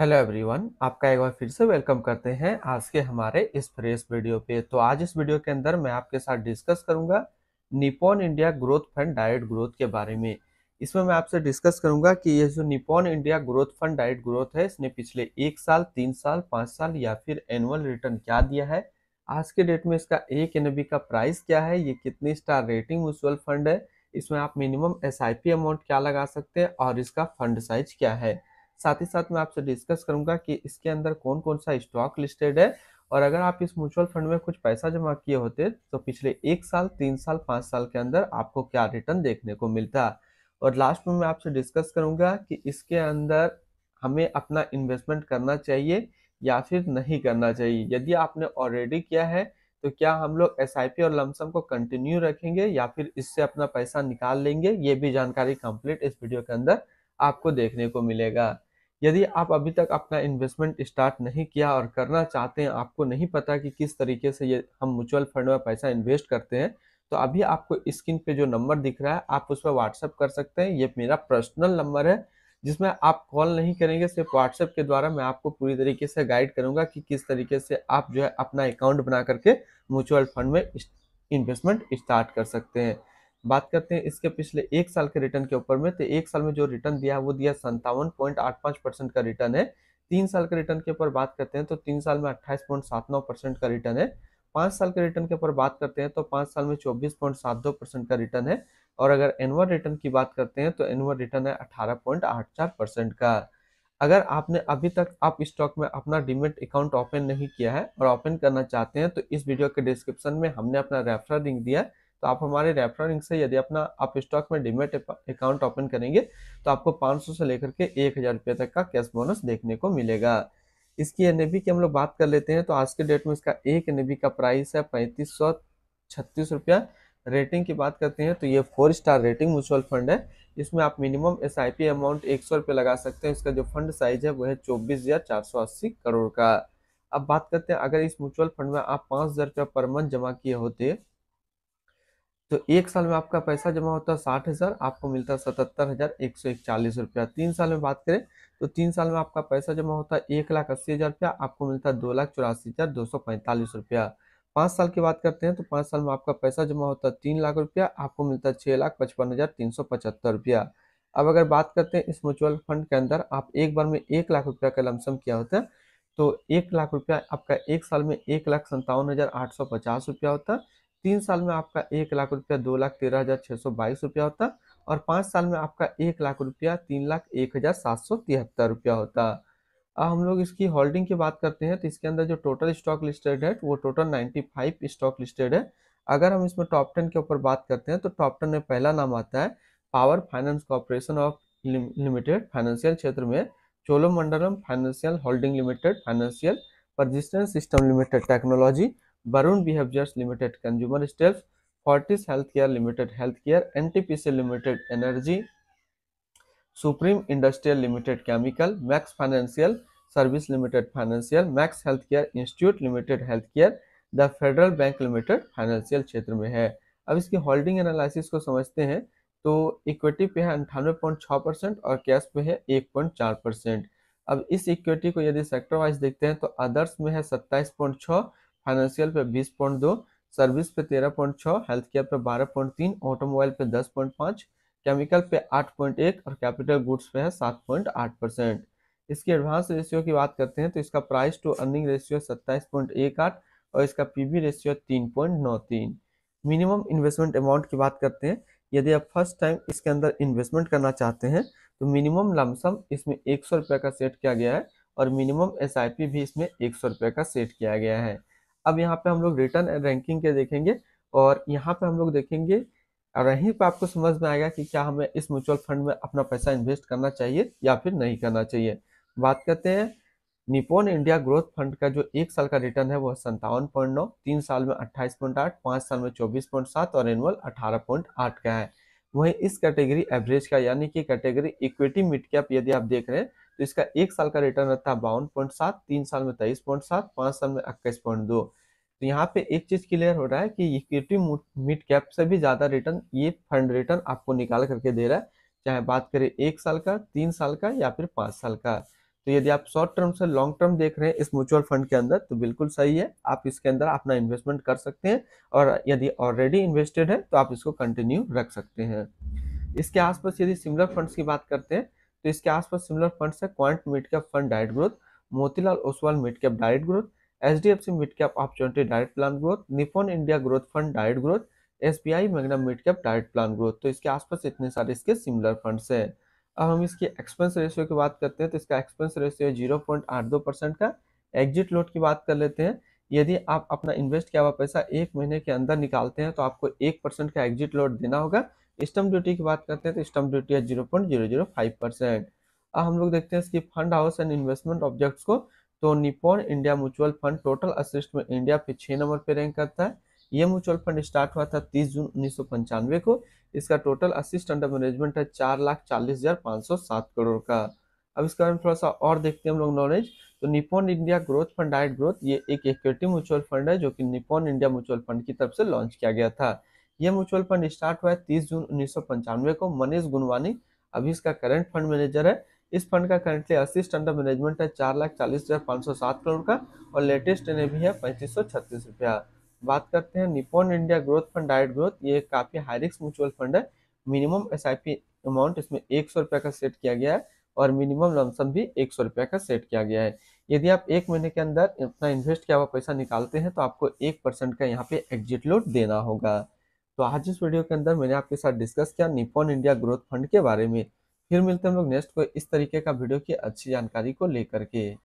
hello everyone आपका एक बार फिर से वेलकम करते हैं आज के हमारे इस फ्रेश वीडियो पे तो आज इस वीडियो के अंदर मैं आपके साथ डिस्कस करूंगा Nippon India growth fund direct growth के बारे में इसमें मैं आपसे डिस्कस करूंगा कि ये जो Nippon India growth fund direct growth है इसने पिछले एक साल तीन साल पाँच साल या फिर एनुअल रिटर्न क्या दिया है आज के डेट में इसका एक एन का प्राइस क्या है ये कितनी स्टार रेटिंग म्यूचुअल फंड है इसमें आप मिनिमम एस अमाउंट क्या लगा सकते हैं और इसका फंड साइज क्या है साथ ही साथ मैं आपसे डिस्कस करूंगा कि इसके अंदर कौन कौन सा स्टॉक लिस्टेड है और अगर आप इस म्यूचुअल फंड में कुछ पैसा जमा किए होते तो पिछले एक साल तीन साल पाँच साल के अंदर आपको क्या रिटर्न देखने को मिलता और लास्ट में मैं आपसे डिस्कस करूंगा कि इसके अंदर हमें अपना इन्वेस्टमेंट करना चाहिए या फिर नहीं करना चाहिए यदि आपने ऑलरेडी किया है तो क्या हम लोग एस और लमसम को कंटिन्यू रखेंगे या फिर इससे अपना पैसा निकाल लेंगे ये भी जानकारी कंप्लीट इस वीडियो के अंदर आपको देखने को मिलेगा यदि आप अभी तक अपना इन्वेस्टमेंट स्टार्ट नहीं किया और करना चाहते हैं आपको नहीं पता कि किस तरीके से ये हम म्यूचुअल फंड में पैसा इन्वेस्ट करते हैं तो अभी आपको स्क्रीन पे जो नंबर दिख रहा है आप उस पर व्हाट्सअप कर सकते हैं ये मेरा पर्सनल नंबर है जिसमें आप कॉल नहीं करेंगे सिर्फ व्हाट्सएप के द्वारा मैं आपको पूरी तरीके से गाइड करूंगा कि किस तरीके से आप जो है अपना अकाउंट बना करके म्यूचुअल फंड में इन्वेस्टमेंट स्टार्ट कर सकते हैं बात करते हैं इसके पिछले एक साल के रिटर्न के ऊपर में तो एक साल में जो रिटर्न दिया है वो दिया संतावन पॉइंट आठ पांच परसेंट का रिटर्न है तीन साल के रिटर्न के ऊपर बात करते हैं तो तीन साल में अट्ठाईस पॉइंट सात नौ परसेंट का रिटर्न है पांच साल के रिटर्न के ऊपर बात करते हैं तो पांच साल में चौबीस पॉइंट सात दो परसेंट का रिटर्न है और अगर एनुअल रिटर्न की बात करते हैं तो एनुअल रिटर्न है अठारह पॉइंट आठ चार परसेंट का अगर आपने अभी तक आप स्टॉक में अपना डिमेट अकाउंट ओपन नहीं किया है और ओपन करना चाहते हैं तो इस वीडियो के डिस्क्रिप्शन में हमने अपना रेफर लिंक दिया है तो आप हमारे रेफर लिंक से यदि अपना आप स्टॉक में डिमेट अकाउंट ओपन करेंगे तो आपको 500 से लेकर के एक हज़ार रुपये तक का कैश बोनस देखने को मिलेगा इसकी एन की हम लोग बात कर लेते हैं तो आज के डेट में इसका एक एन का प्राइस है पैंतीस सौ छत्तीस रुपया रेटिंग की बात करते हैं तो ये four star rating mutual fund है इसमें आप मिनिमम एस अमाउंट एक सौ लगा सकते हैं इसका जो फंड साइज है वह है चौबीस हज़ार चार सौ अस्सी करोड़ का अब बात करते हैं अगर इस म्यूचुअल फंड में आप पाँच हज़ार रुपया पर मंथ जमा किए होते तो एक साल में आपका पैसा जमा होता है साठ हज़ार आपको मिलता है सतहत्तर हज़ार एक सौ इकचालीस रुपया तीन साल में बात करें तो तीन साल में आपका पैसा जमा होता है एक लाख अस्सी हज़ार रुपया आपको मिलता है दो लाख चौरासी हज़ार दो सौ पैंतालीस रुपया पांच साल की बात करते हैं तो पाँच साल में आपका पैसा जमा होता है तीन लाख रुपया आपको मिलता है छह लाख पचपन हज़ार तीन सौ पचहत्तर रुपया अब अगर बात करते हैं इस म्यूचुअल फंड के अंदर आप एक बार में एक लाख रुपया का लमसम किया होता है तो एक लाख रुपया आपका एक साल में एक लाख संतावन हज़ार आठ सौ पचास रुपया होता है तीन साल में आपका एक लाख रुपया दो लाख तेरह हजार छह सौ बाईस रुपया होता और पांच साल में आपका एक लाख रुपया तीन लाख एक हजार सात सौ तिहत्तर रुपया होता अब हम लोग इसकी होल्डिंग की बात करते हैं तो इसके अंदर जो टोटल स्टॉक लिस्टेड है वो total ninety five stock listed है अगर हम इसमें टॉप टेन के ऊपर बात करते हैं तो टॉप टेन में पहला नाम आता है Power Finance Corporation of Limited financial क्षेत्र में Cholamandalam Financial Holding Limited financial Persistence System Limited technology Varun beverages limited consumer staples Fortis Health Care Limited health care एन limited energy Supreme Industrial Limited chemical Max Financial Service Limited financial Max Health Care Institute Limited health care the Federal Bank Limited financial क्षेत्र में है अब इसकी holding analysis को समझते हैं तो इक्विटी पे है अंठानवे पॉइंट परसेंट और कैश पे है एक पॉइंट चार परसेंट अब इस इक्विटी को यदि सेक्टर वाइज देखते हैं तो अदर्स में है सत्ताईस फाइनेंशियल पे बीस पॉइंट दो सर्विस पे तेरह पॉइंट छः हेल्थ केयर पे बारह पॉइंट तीन ऑटोमोबाइल पे दस पॉइंट पाँच केमिकल पे आठ पॉइंट एक और कैपिटल गुड्स पे है सात पॉइंट आठ परसेंट इसकी एडवांस रेशियो की बात करते हैं तो इसका प्राइस टू अर्निंग रेशियो सत्ताईस पॉइंट एक आठ और इसका पीबी रेशियो तीन पॉइंट नौ तीन मिनिमम इन्वेस्टमेंट अमाउंट की बात करते हैं यदि आप फर्स्ट टाइम इसके अंदर इन्वेस्टमेंट करना चाहते हैं तो मिनिमम लमसम इसमें एक सौ रुपये का सेट किया गया है और मिनिमम एस भी इसमें एक सौ रुपये का सेट किया गया है अब यहाँ पे हम लोग रिटर्न एंड रैंकिंग के देखेंगे और यहाँ पे हम लोग देखेंगे और यहीं पर आपको समझ में आएगा कि क्या हमें इस म्यूचुअल फंड में अपना पैसा इन्वेस्ट करना चाहिए या फिर नहीं करना चाहिए बात करते हैं निपोन इंडिया ग्रोथ फंड का जो एक साल का रिटर्न है वो संतावन पॉइंट नौ तीन साल में अट्ठाईस पॉइंट आठ पाँच साल में चौबीस पॉइंट सात और एनुअल अठारह पॉइंट आठ का है वहीं इस कैटेगरी एवरेज का यानी कि कैटेगरी इक्विटी मिड कैप यदि आप देख रहे हैं तो इसका एक साल का रिटर्न रहता है बावन पॉइंट सात तीन साल में तेईस पॉइंट सात पांच साल में इक्कीस पॉइंट दो तो यहाँ पे एक चीज क्लियर हो रहा है कि इक्विटी मिड कैप से भी ज्यादा रिटर्न ये फंड रिटर्न आपको निकाल करके दे रहा है चाहे बात करें एक साल का तीन साल का या फिर पांच साल का तो यदि आप शॉर्ट टर्म से लॉन्ग टर्म देख रहे हैं इस म्यूचुअल फंड के अंदर तो बिल्कुल सही है आप इसके अंदर अपना इन्वेस्टमेंट कर सकते हैं और यदि ऑलरेडी इन्वेस्टेड है तो आप इसको कंटिन्यू रख सकते हैं इसके आसपास यदि सिमिलर फंड्स की बात करते हैं तो इसके आसपास सिमिलर फंड्स है Quant mid cap fund direct growth Motilal Oswal mid cap direct growth H D F C mid cap opportunity direct plan growth Nippon India growth fund direct growth S B I Magna mid cap direct plan growth तो इसके आसपास इतने सारे इसके similar funds है अब हम इसके एक्सपेंस रेशियो की बात करते हैं तो इसका एक्सपेंस रेशियो जीरो पॉइंट आठ दो परसेंट का एग्जिट लोड की बात कर लेते हैं यदि आप अपना इन्वेस्ट किया हुआ पैसा एक महीने के अंदर निकालते हैं तो आपको एक परसेंट का एग्जिट लोड देना होगा स्टम्प ड्यूटी की बात करते हैं तो स्टम्प ड्यूटी है zero point zero zero five percent अब हम लोग देखते हैं इसकी fund house and investment objects को तो Nippon India mutual fund total asset में इंडिया पे छः नंबर पे रैंक करता है ये म्यूचुअल फंड स्टार्ट हुआ था तीस जून उन्नीस को इसका टोटल असिस्ट अंडर मैनेजमेंट है चार लाख चालीस हज़ार पाँच सौ सात करोड़ का अब इसके बारे में थोड़ा सा और देखते हैं हम लोग नॉलेज तो Nippon India growth fund direct growth ये एक इक्विटी म्यूचुअल फंड है जो कि निपोन इंडिया म्यूचुअल फंड की तरफ से लॉन्च किया गया था ये म्यूचुअल फंड स्टार्ट हुआ है तीस जून उन्नीस को मनीष गुनवानी अभी इसका करंट फंड मैनेजर है इस फंड का करंटली असिस्ट अंडर मैनेजमेंट है चार लाख चालीस हजार पाँच सौ सात करोड़ का और लेटेस्ट एन भी है पैंतीस सौ छत्तीस रुपया बात करते हैं Nippon India growth fund direct growth ये काफ़ी हाई रिस्क म्यूचुअल फंड है मिनिमम एस अमाउंट इसमें एक सौ रुपये का सेट किया गया है और मिनिमम लमसम भी एक सौ रुपये का सेट किया गया है यदि आप एक महीने के अंदर अपना इन्वेस्ट किया हुआ पैसा निकालते हैं तो आपको एक का यहाँ पे एग्जिट लोड देना होगा तो आज इस वीडियो के अंदर मैंने आपके साथ डिस्कस किया निपोन इंडिया ग्रोथ फंड के बारे में फिर मिलते हैं हम लोग नेक्स्ट को इस तरीके का वीडियो की अच्छी जानकारी को लेकर के